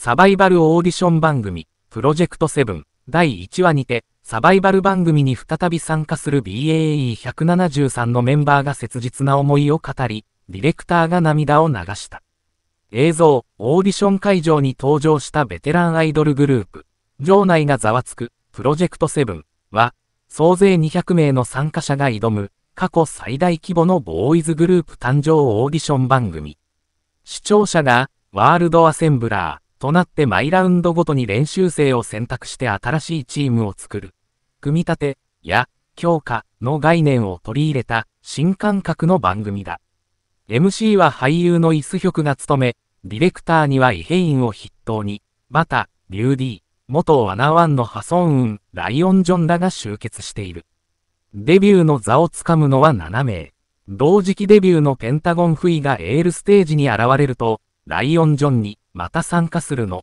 サバイバルオーディション番組、プロジェクト7第1話にて、サバイバル番組に再び参加する BAE173 のメンバーが切実な思いを語り、ディレクターが涙を流した。映像、オーディション会場に登場したベテランアイドルグループ、場内がざわつく、プロジェクト7は、総勢200名の参加者が挑む、過去最大規模のボーイズグループ誕生オーディション番組。視聴者が、ワールドアセンブラー、となって毎ラウンドごとに練習生を選択して新しいチームを作る。組み立てや強化の概念を取り入れた新感覚の番組だ。MC は俳優のイスヒョクが務め、ディレクターにはイヘインを筆頭に、また、リューディ、元ワナワンのハソンウン、ライオンジョンらが集結している。デビューの座をつかむのは7名。同時期デビューのペンタゴンフイがエールステージに現れると、ライオンジョンに、また参加するの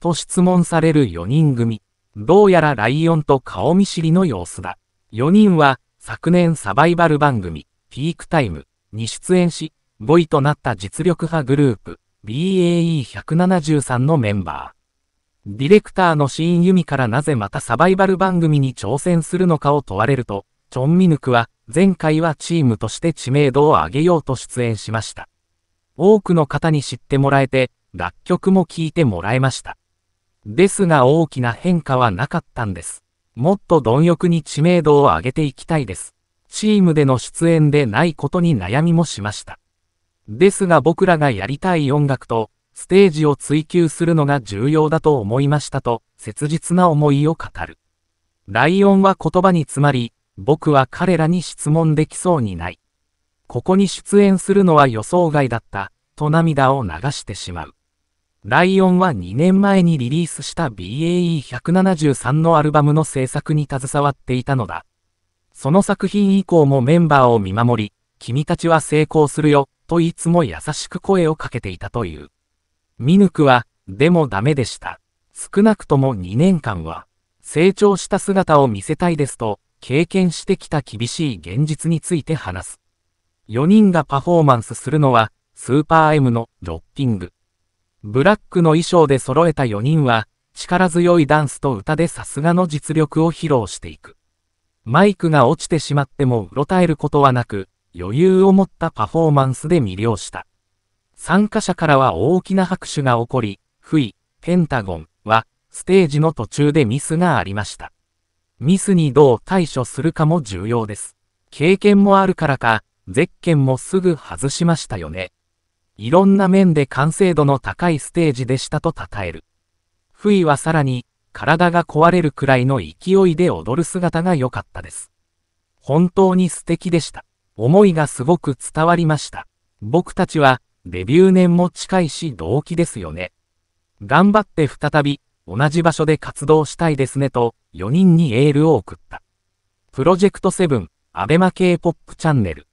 と質問される4人組。どうやらライオンと顔見知りの様子だ。4人は昨年サバイバル番組、ピークタイムに出演し、5位となった実力派グループ、BAE173 のメンバー。ディレクターのシーンユミからなぜまたサバイバル番組に挑戦するのかを問われると、チョンミヌクは、前回はチームとして知名度を上げようと出演しました。多くの方に知ってもらえて、楽曲も聴いてもらえました。ですが大きな変化はなかったんです。もっと貪欲に知名度を上げていきたいです。チームでの出演でないことに悩みもしました。ですが僕らがやりたい音楽と、ステージを追求するのが重要だと思いましたと、切実な思いを語る。ライオンは言葉に詰まり、僕は彼らに質問できそうにない。ここに出演するのは予想外だった、と涙を流してしまう。ライオンは2年前にリリースした BAE173 のアルバムの制作に携わっていたのだ。その作品以降もメンバーを見守り、君たちは成功するよ、といつも優しく声をかけていたという。ミヌクは、でもダメでした。少なくとも2年間は、成長した姿を見せたいですと、経験してきた厳しい現実について話す。4人がパフォーマンスするのは、スーパー M のロッピング。ブラックの衣装で揃えた4人は、力強いダンスと歌でさすがの実力を披露していく。マイクが落ちてしまってもうろたえることはなく、余裕を持ったパフォーマンスで魅了した。参加者からは大きな拍手が起こり、不意、ペンタゴンは、ステージの途中でミスがありました。ミスにどう対処するかも重要です。経験もあるからか、ゼッケンもすぐ外しましたよね。いろんな面で完成度の高いステージでしたと称える。不意はさらに、体が壊れるくらいの勢いで踊る姿が良かったです。本当に素敵でした。思いがすごく伝わりました。僕たちは、デビュー年も近いし同期ですよね。頑張って再び、同じ場所で活動したいですねと、4人にエールを送った。プロジェクト7、アベマ K-POP チャンネル。